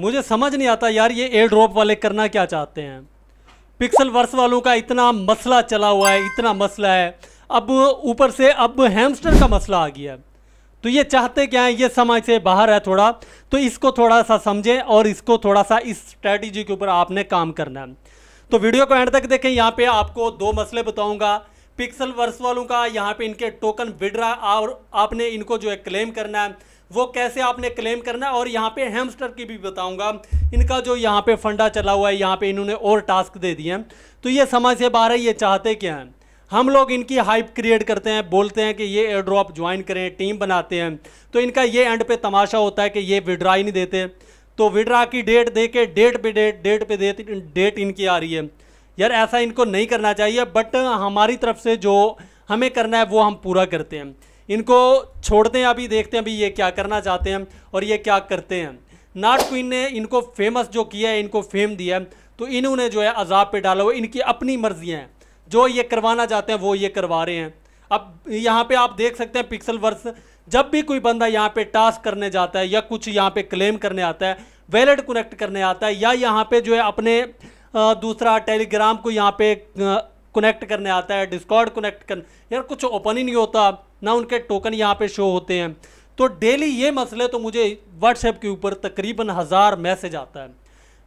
मुझे समझ नहीं आता यार ये एयर ड्रॉप वाले करना क्या चाहते हैं पिक्सल वर्स वालों का इतना मसला चला हुआ है इतना मसला है अब ऊपर से अब हैमस्टर का मसला आ गया है तो ये चाहते क्या है ये समाज से बाहर है थोड़ा तो इसको थोड़ा सा समझें और इसको थोड़ा सा इस स्ट्रैटेजी के ऊपर आपने काम करना है तो वीडियो को एंड तक देखें यहाँ पे आपको दो मसले बताऊंगा पिक्सल वर्स वालों का यहाँ पे इनके टोकन विड्रा और आपने इनको जो है क्लेम करना है वो कैसे आपने क्लेम करना है और यहाँ पे हैमस्टर की भी बताऊंगा इनका जो यहाँ पे फंडा चला हुआ है यहाँ पे इन्होंने और टास्क दे दिए हैं तो ये समझ से बाहर है ये चाहते क्या हैं हम लोग इनकी हाइप क्रिएट करते हैं बोलते हैं कि ये एयर ड्रॉप ज्वाइन करें टीम बनाते हैं तो इनका ये एंड पे तमाशा होता है कि ये विड्रा ही नहीं देते तो विड्रा की डेट दे के डेट पे डेट डेट पे डेट इनकी आ रही है यार ऐसा इनको नहीं करना चाहिए बट हमारी तरफ से जो हमें करना है वो हम पूरा करते हैं इनको छोड़ते हैं अभी देखते हैं अभी ये क्या करना चाहते हैं और ये क्या करते हैं नाट क्वीन ने इनको फेमस जो किया है इनको फेम दिया है तो इन्होंने जो है अजाब पे डाला हुआ इनकी अपनी मर्जियाँ हैं जो ये करवाना चाहते हैं वो ये करवा रहे हैं अब यहाँ पे आप देख सकते हैं पिक्सल वर्स जब भी कोई बंदा यहाँ पे टास्क करने जाता है या कुछ यहाँ पे क्लेम करने आता है वैलेट कनेक्ट करने आता है या यहाँ पे जो है अपने दूसरा टेलीग्राम को यहाँ पे कनेक्ट करने आता है डिस्कॉर्ड कनेक्ट कर यार कुछ ओपन ही नहीं होता ना उनके टोकन यहाँ पे शो होते हैं तो डेली ये मसले तो मुझे व्हाट्सएप के ऊपर तकरीबन हज़ार मैसेज आता है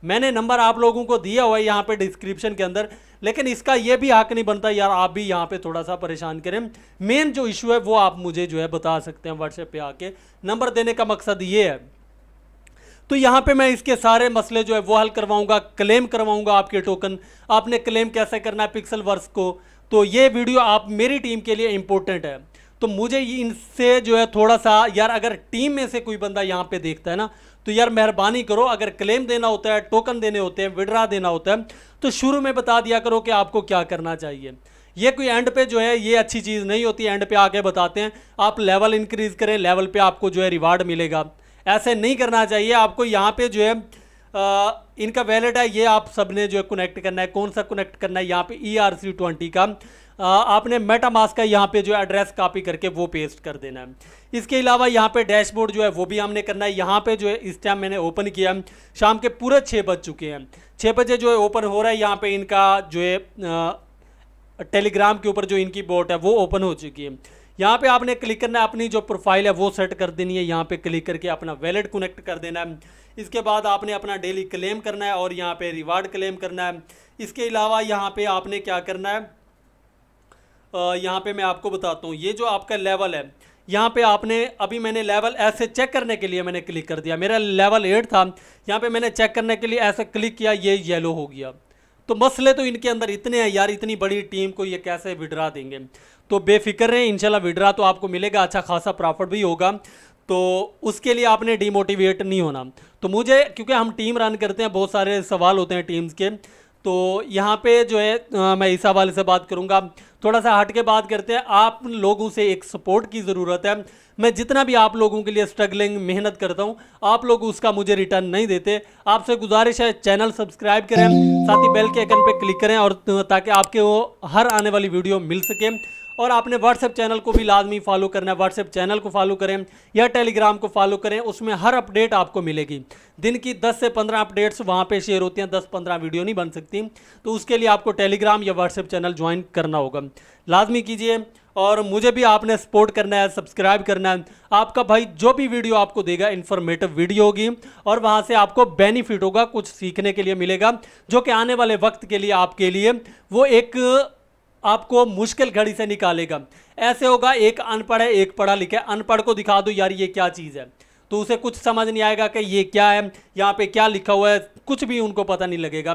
मैंने नंबर आप लोगों को दिया हुआ है यहाँ पे डिस्क्रिप्शन के अंदर लेकिन इसका ये भी हक नहीं बनता यार आप भी यहाँ पे थोड़ा सा परेशान करें मेन जो इशू है वो आप मुझे जो है बता सकते हैं व्हाट्सएप पे आके नंबर देने का मकसद ये है तो यहाँ पे मैं इसके सारे मसले जो है वो हल करवाऊँगा क्लेम करवाऊँगा आपके टोकन आपने क्लेम कैसे करना है पिक्सल वर्स को तो ये वीडियो आप मेरी टीम के लिए इम्पोर्टेंट है तो मुझे इनसे जो है थोड़ा सा यार अगर टीम में से कोई बंदा यहाँ पे देखता है ना तो यार मेहरबानी करो अगर क्लेम देना होता है टोकन देने होते हैं विड्रा देना होता है तो शुरू में बता दिया करो कि आपको क्या करना चाहिए ये कोई एंड पे जो है ये अच्छी चीज़ नहीं होती एंड पे आके बताते हैं आप लेवल इंक्रीज़ करें लेवल पे आपको जो है रिवार्ड मिलेगा ऐसे नहीं करना चाहिए आपको यहाँ पे जो है आ, इनका वैलेट है ये आप सबने जो है कनेक्ट करना है कौन सा कनेक्ट करना है यहाँ पे ई आर सी ट्वेंटी का आ, आपने मेटामास का यहाँ पे जो एड्रेस कॉपी करके वो पेस्ट कर देना है इसके अलावा यहाँ पे डैशबोर्ड जो है वो भी हमने करना है यहाँ पे जो है इस टाइम मैंने ओपन किया शाम के पूरे छः बज चुके हैं छः बजे जो है ओपन हो रहा है यहाँ पे इनका जो है टेलीग्राम के ऊपर जो इनकी बोट है वो ओपन हो चुकी है यहाँ पे आपने क्लिक करना है अपनी जो प्रोफाइल है वो सेट कर देनी है यहाँ पे क्लिक करके अपना वैलेट कनेक्ट कर देना है इसके बाद आपने अपना डेली क्लेम करना है और यहाँ पे रिवार्ड क्लेम करना है इसके अलावा यहाँ पे आपने क्या करना है यहाँ पे मैं आपको बताता हूँ ये जो आपका लेवल है यहाँ पे आपने अभी मैंने लेवल ऐसे चेक करने के लिए मैंने क्लिक कर दिया मेरा लेवल एट था यहाँ पे मैंने चेक करने के लिए ऐसे क्लिक किया ये येलो हो गया तो मसले तो इनके अंदर इतने हैं यार इतनी बड़ी टीम को ये कैसे विड्रा देंगे तो बेफिक्र रहें इनशाला विड्रा तो आपको मिलेगा अच्छा खासा प्रॉफिट भी होगा तो उसके लिए आपने डीमोटिवेट नहीं होना तो मुझे क्योंकि हम टीम रन करते हैं बहुत सारे सवाल होते हैं टीम्स के तो यहाँ पे जो है आ, मैं ईसा वाले से बात करूँगा थोड़ा सा हट के बात करते हैं आप लोगों से एक सपोर्ट की ज़रूरत है मैं जितना भी आप लोगों के लिए स्ट्रगलिंग मेहनत करता हूँ आप लोग उसका मुझे रिटर्न नहीं देते आपसे गुजारिश है चैनल सब्सक्राइब करें साथ ही बेल के आइकन पर क्लिक करें और ताकि आपके वो हर आने वाली वीडियो मिल सके और आपने व्हाट्सएप चैनल को भी लाजमी फॉलो करना है व्हाट्सएप चैनल को फॉलो करें या टेलीग्राम को फॉलो करें उसमें हर अपडेट आपको मिलेगी दिन की 10 से 15 अपडेट्स वहाँ पे शेयर होती हैं 10-15 वीडियो नहीं बन सकती तो उसके लिए आपको टेलीग्राम या व्हाट्सएप चैनल ज्वाइन करना होगा लाजमी कीजिए और मुझे भी आपने सपोर्ट करना है सब्सक्राइब करना है आपका भाई जो भी वीडियो आपको देगा इन्फॉर्मेटिव वीडियो होगी और वहाँ से आपको बेनिफिट होगा कुछ सीखने के लिए मिलेगा जो कि आने वाले वक्त के लिए आपके लिए वो एक आपको मुश्किल घड़ी से निकालेगा ऐसे होगा एक अनपढ़ है एक पढ़ा लिखा है अनपढ़ को दिखा दो यार ये क्या चीज़ है तो उसे कुछ समझ नहीं आएगा कि ये क्या है यहाँ पे क्या लिखा हुआ है कुछ भी उनको पता नहीं लगेगा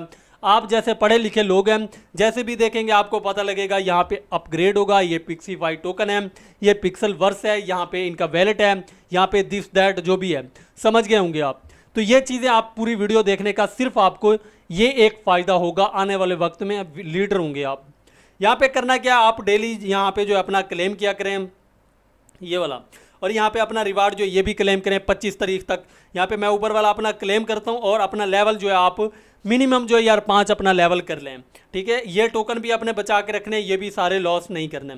आप जैसे पढ़े लिखे लोग हैं जैसे भी देखेंगे आपको पता लगेगा यहाँ पे अपग्रेड होगा ये पिक्सीफाई टोकन है ये पिक्सल वर्स है यहाँ पे इनका वैलेट है यहाँ पे दिस दैट जो भी है समझ गए होंगे आप तो ये चीज़ें आप पूरी वीडियो देखने का सिर्फ आपको ये एक फ़ायदा होगा आने वाले वक्त में लीडर होंगे आप यहाँ पे करना क्या आप डेली यहाँ पे जो अपना क्लेम किया करें ये वाला और यहाँ पे अपना रिवार्ड जो ये भी क्लेम करें पच्चीस तारीख तक यहाँ पे मैं ऊपर वाला अपना क्लेम करता हूँ और अपना लेवल जो है आप मिनिमम जो है यार पाँच अपना लेवल कर लें ठीक है ये टोकन भी अपने बचा के रखने ये भी सारे लॉस नहीं करने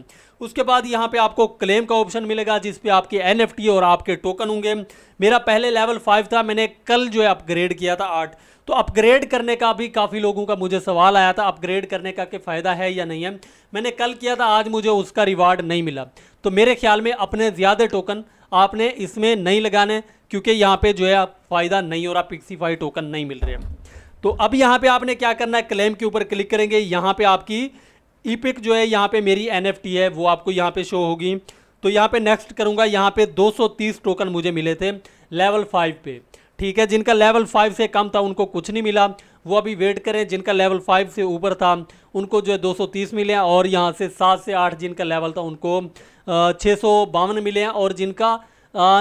उसके बाद यहाँ पे आपको क्लेम का ऑप्शन मिलेगा जिस पे आपके एन और आपके टोकन होंगे मेरा पहले लेवल फाइव था मैंने कल जो है अपग्रेड किया था आठ तो अपग्रेड करने का भी काफ़ी लोगों का मुझे सवाल आया था अपग्रेड करने का कि फ़ायदा है या नहीं है मैंने कल किया था आज मुझे उसका रिवार्ड नहीं मिला तो मेरे ख्याल में अपने ज़्यादा टोकन आपने इसमें नहीं लगाने क्योंकि यहाँ पर जो है फ़ायदा नहीं हो रहा पिक्सीफाई टोकन नहीं मिल रहे तो अब यहाँ पर आपने क्या करना है क्लेम के ऊपर क्लिक करेंगे यहाँ पर आपकी ई जो है यहाँ पर मेरी एन है वो आपको यहाँ पर शो होगी तो यहाँ पे नेक्स्ट करूँगा यहाँ पे 230 टोकन मुझे मिले थे लेवल फाइव पे ठीक है जिनका लेवल फाइव से कम था उनको कुछ नहीं मिला वो अभी वेट करें जिनका लेवल फाइव से ऊपर था उनको जो है तीस मिले हैं और यहाँ से सात से आठ जिनका लेवल था उनको छः सौ बावन मिले हैं और जिनका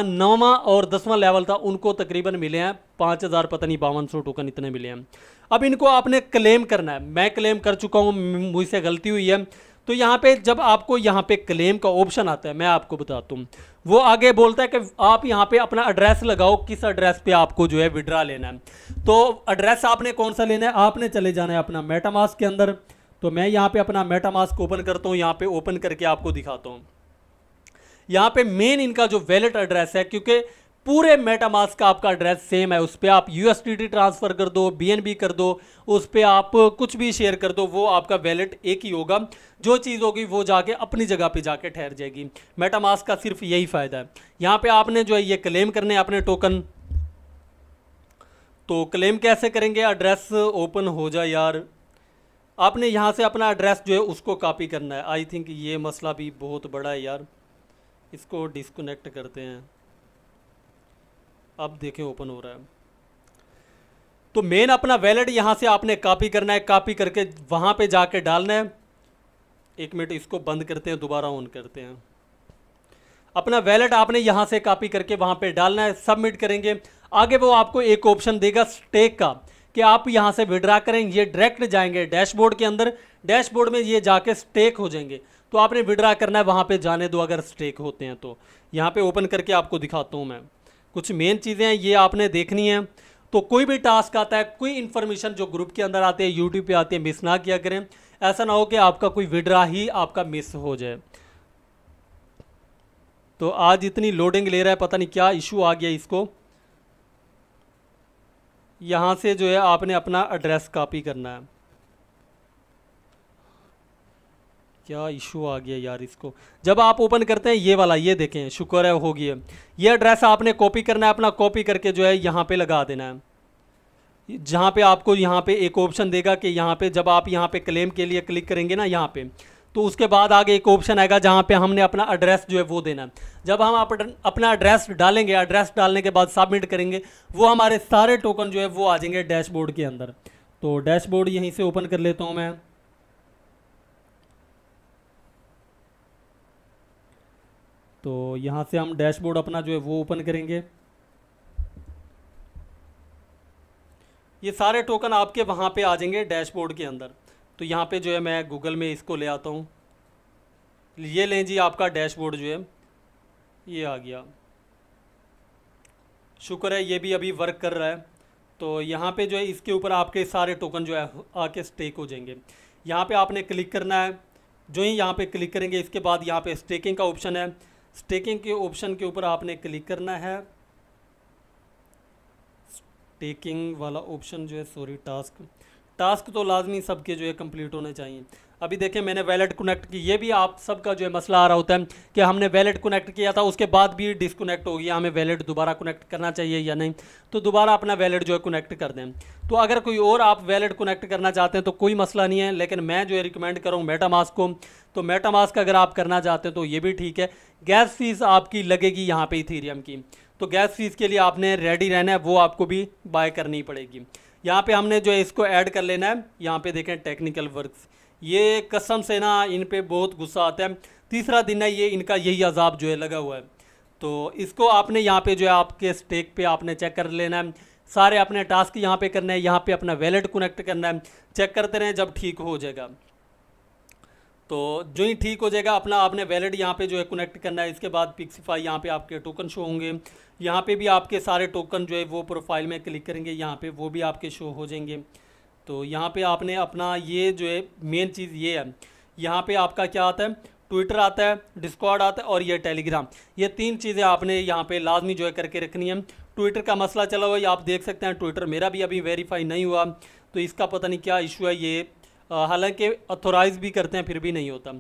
नौवा और दसवां लेवल था उनको तकरीबन मिले हैं पाँच हज़ार पता नहीं बावन सौ टोकन इतने मिले हैं अब इनको आपने क्लेम करना है मैं क्लेम कर चुका हूँ मुझसे गलती हुई है तो यहाँ पे जब आपको यहाँ पे क्लेम का ऑप्शन आता है मैं आपको बताता हूँ वो आगे बोलता है कि आप यहाँ पे अपना एड्रेस लगाओ किस एड्रेस पे आपको जो है विड्रा लेना है तो एड्रेस आपने कौन सा लेना है आपने चले जाना है अपना मेटामास के अंदर तो मैं यहाँ पे अपना मेटामास्क ओपन करता हूँ यहाँ पे ओपन करके आपको दिखाता हूँ यहाँ पे मेन इनका जो वैलेट एड्रेस है क्योंकि पूरे मेटामास का आपका एड्रेस सेम है उस पर आप यू ट्रांसफ़र कर दो बी कर दो उस पर आप कुछ भी शेयर कर दो वो आपका वैलेट एक ही होगा जो चीज़ होगी वो जाके अपनी जगह पे जाके ठहर जाएगी मेटामास का सिर्फ यही फ़ायदा है यहाँ पे आपने जो है ये क्लेम करने अपने टोकन तो क्लेम कैसे करेंगे एड्रेस ओपन हो जाए यार आपने यहाँ से अपना एड्रेस जो है उसको कापी करना है आई थिंक ये मसला भी बहुत बड़ा है यार इसको डिसकोनेक्ट करते हैं अब देखें ओपन हो रहा है तो मेन अपना वैलेट यहां से आपने कॉपी करना है कॉपी करके वहां पे जाके डालना है एक मिनट इसको बंद करते हैं दोबारा ऑन करते हैं अपना वैलेट आपने यहां से कॉपी करके वहां पे डालना है सबमिट करेंगे आगे वो आपको एक ऑप्शन देगा स्टेक का कि आप यहाँ से विड्रा करें ये डायरेक्ट जाएंगे डैशबोर्ड के अंदर डैशबोर्ड में ये जाके स्टेक हो जाएंगे तो आपने विड्रा करना है वहां पे जाने दो अगर स्टेक होते हैं तो यहाँ पे ओपन करके आपको दिखाता हूँ मैं कुछ मेन चीज़ें हैं ये आपने देखनी है तो कोई भी टास्क आता है कोई इन्फॉर्मेशन जो ग्रुप के अंदर आते हैं यूट्यूब पे आते हैं मिस ना किया करें ऐसा ना हो कि आपका कोई विड्रा ही आपका मिस हो जाए तो आज इतनी लोडिंग ले रहा है पता नहीं क्या इशू आ गया इसको यहाँ से जो है आपने अपना एड्रेस कॉपी करना है क्या इशू आ गया यार इसको जब आप ओपन करते हैं ये वाला ये देखें शुक्र है होगी ये एड्रेस आपने कॉपी करना है अपना कॉपी करके जो है यहाँ पे लगा देना है जहाँ पे आपको यहाँ पे एक ऑप्शन देगा कि यहाँ पे जब आप यहाँ पे क्लेम के लिए क्लिक करेंगे ना यहाँ पे तो उसके बाद आगे एक ऑप्शन आएगा जहाँ पे हमने अपना एड्रेस जो है वो देना है जब हम आप अपना एड्रेस डालेंगे एड्रेस डालने के बाद सबमिट करेंगे वो हमारे सारे टोकन जो है वो आ जाएंगे डैशबोर्ड के अंदर तो डैशबोर्ड यहीं से ओपन कर लेता हूँ मैं तो यहाँ से हम डैशबोर्ड अपना जो है वो ओपन करेंगे ये सारे टोकन आपके वहाँ पे आ जाएंगे डैशबोर्ड के अंदर तो यहाँ पे जो है मैं गूगल में इसको ले आता हूँ ये लें जी आपका डैशबोर्ड जो है ये आ गया शुक्र है ये भी अभी वर्क कर रहा है तो यहाँ पे जो है इसके ऊपर आपके सारे टोकन जो है आके स्टेक हो जाएंगे यहाँ पे आपने क्लिक करना है जो ही यहाँ पे क्लिक करेंगे इसके बाद यहाँ पे स्टेकिंग का ऑप्शन है स्टेकिंग के ऑप्शन के ऊपर आपने क्लिक करना है स्टेकिंग वाला ऑप्शन जो है सॉरी टास्क टास्क तो लाजमी सबके जो है कंप्लीट होने चाहिए अभी देखें मैंने वैलेट कनेक्ट की ये भी आप सबका जो है मसला आ रहा होता है कि हमने वैलेट कनेक्ट किया था उसके बाद भी डिसकनेक्ट हो गया हमें वैलेट दोबारा कनेक्ट करना चाहिए या नहीं तो दोबारा अपना वैलेट जो है कनेक्ट कर दें तो अगर कोई और आप वैलेट कनेक्ट करना चाहते हैं तो कोई मसला नहीं है लेकिन मैं जो है रिकमेंड करूँ मेटामास्क को तो मेटामास्क अगर आप करना चाहते हैं तो ये भी ठीक है गैस फीस आपकी लगेगी यहाँ पर इथीरियम की तो गैस फीस के लिए आपने रेडी रहना है वो आपको भी बाय करनी पड़ेगी यहाँ पे हमने जो है इसको ऐड कर लेना है यहाँ पे देखें टेक्निकल वर्क्स ये कसम से ना इन पर बहुत गुस्सा आता है तीसरा दिन है ये इनका यही अजाब जो है लगा हुआ है तो इसको आपने यहाँ पे जो है आपके स्टेक पे आपने चेक कर लेना है सारे अपने टास्क यहाँ पे करना है यहाँ पे अपना वैलेट कनेक्ट करना है चेक करते रहें जब ठीक हो जाएगा तो जो ही ठीक हो जाएगा अपना आपने वैलेट यहाँ पे जो है कनेक्ट करना है इसके बाद पिक्सीफाई यहाँ पे आपके टोकन शो होंगे यहाँ पे भी आपके सारे टोकन जो है वो प्रोफाइल में क्लिक करेंगे यहाँ पे वो भी आपके शो हो जाएंगे तो यहाँ पे आपने अपना ये जो है मेन चीज़ ये है यहाँ पे आपका क्या आता है ट्विटर आता है डिस्कॉर्ड आता है और ये टेलीग्राम ये तीन चीज़ें आपने यहाँ पर लाजमी जो है करके रखनी है ट्विटर का मसला चला हुआ है आप देख सकते हैं ट्विटर मेरा भी अभी वेरीफाई नहीं हुआ तो इसका पता नहीं क्या इशू है ये हालांकि अथोराइज़ भी करते हैं फिर भी नहीं होता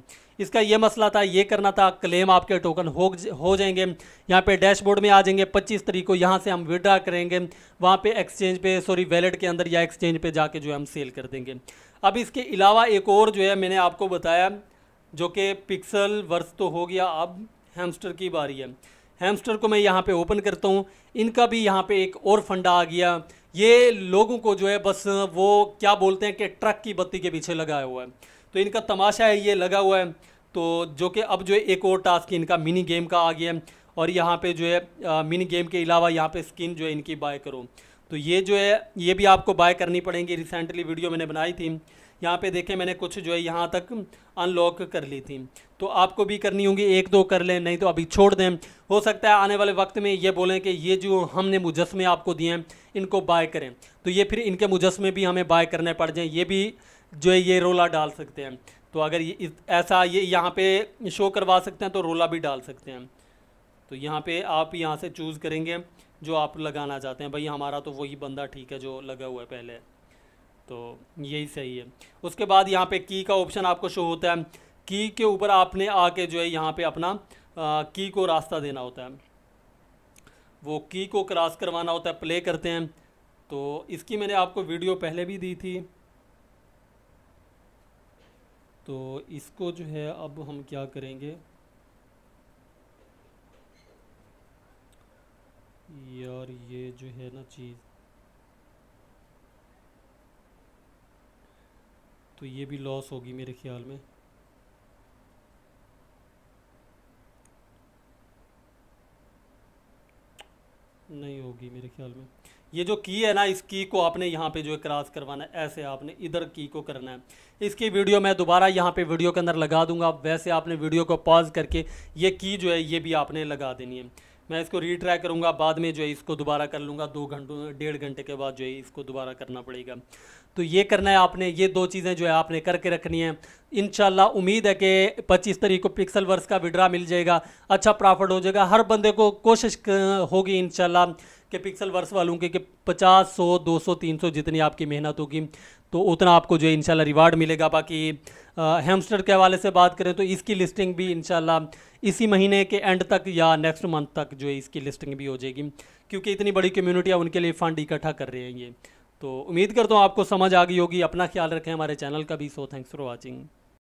इसका ये मसला था ये करना था क्लेम आपके टोकन हो हो जाएंगे यहाँ पे डैशबोर्ड में आ जाएंगे 25 तरीक को यहाँ से हम विड्रा करेंगे वहाँ पे एक्सचेंज पे सॉरी वैलेट के अंदर या एक्सचेंज पे जाके जो है हम सेल कर देंगे अब इसके अलावा एक और जो है मैंने आपको बताया जो कि पिक्सल वर्स तो हो गया अब हेमस्टर की बारी है हेमस्टर को मैं यहाँ पर ओपन करता हूँ इनका भी यहाँ पर एक और फंडा आ गया ये लोगों को जो है बस वो क्या बोलते हैं कि ट्रक की बत्ती के पीछे लगाया हुआ है तो इनका तमाशा है ये लगा हुआ है तो जो कि अब जो है एक और टास्क इनका मिनी गेम का आ गया है और यहाँ पे जो है मिनी गेम के अलावा यहाँ पे स्किन जो है इनकी बाय करो तो ये जो है ये भी आपको बाय करनी पड़ेंगी रिसेंटली वीडियो मैंने बनाई थी यहाँ पे देखें मैंने कुछ जो है यहाँ तक अनलॉक कर ली थी तो आपको भी करनी होगी एक दो कर लें नहीं तो अभी छोड़ दें हो सकता है आने वाले वक्त में ये बोलें कि ये जो हमने मुजस्मे आपको दिए हैं इनको बाय करें तो ये फिर इनके मुजस्मे भी हमें बाय करने पड़ जाएँ ये भी जो है ये रोला डाल सकते हैं तो अगर ये ऐसा ये यहाँ पर शो करवा सकते हैं तो रोला भी डाल सकते हैं तो यहाँ पर आप यहाँ से चूज़ करेंगे जो आप लगाना चाहते हैं भाई हमारा तो वही बंदा ठीक है जो लगा हुआ है पहले तो यही सही है उसके बाद यहाँ पे की का ऑप्शन आपको शो होता है की के ऊपर आपने आके जो है यहाँ पे अपना आ, की को रास्ता देना होता है वो की को क्रॉस करवाना होता है प्ले करते हैं तो इसकी मैंने आपको वीडियो पहले भी दी थी तो इसको जो है अब हम क्या करेंगे यार ये जो है ना चीज़ तो ये भी लॉस होगी मेरे ख्याल में नहीं होगी मेरे ख्याल में ये जो की है ना इस की को आपने यहाँ पे जो है क्रॉस करवाना है ऐसे आपने इधर की को करना है इसकी वीडियो मैं दोबारा यहाँ पे वीडियो के अंदर लगा दूंगा वैसे आपने वीडियो को पॉज करके ये की जो है ये भी आपने लगा देनी है मैं इसको रीट्राई करूँगा बाद में जो है इसको दोबारा कर लूँगा दो घंटों डेढ़ घंटे के बाद जो है इसको दोबारा करना पड़ेगा तो ये करना है आपने ये दो चीज़ें जो है आपने करके रखनी है इन उम्मीद है कि पच्चीस तारीख को पिक्सल वर्स का विड्रा मिल जाएगा अच्छा प्रॉफिट हो जाएगा हर बंदे को कोशिश होगी इन कि पिक्सल वर्स वालों के कि पचास सौ दो सौ तीन सौ जितनी आपकी मेहनत होगी तो उतना आपको जो है इनशाला रिवार्ड मिलेगा बाकी हेमस्टर के हवाले से बात करें तो इसकी लिस्टिंग भी इन इसी महीने के एंड तक या नेक्स्ट मंथ तक जो है इसकी लिस्टिंग भी हो जाएगी क्योंकि इतनी बड़ी कम्यूनिटी है उनके लिए फ़ंड इकट्ठा कर रहे हैं ये तो उम्मीद करता हूँ आपको समझ आ गई होगी अपना ख्याल रखें हमारे चैनल का भी सो थैंक्स फॉर वॉचिंग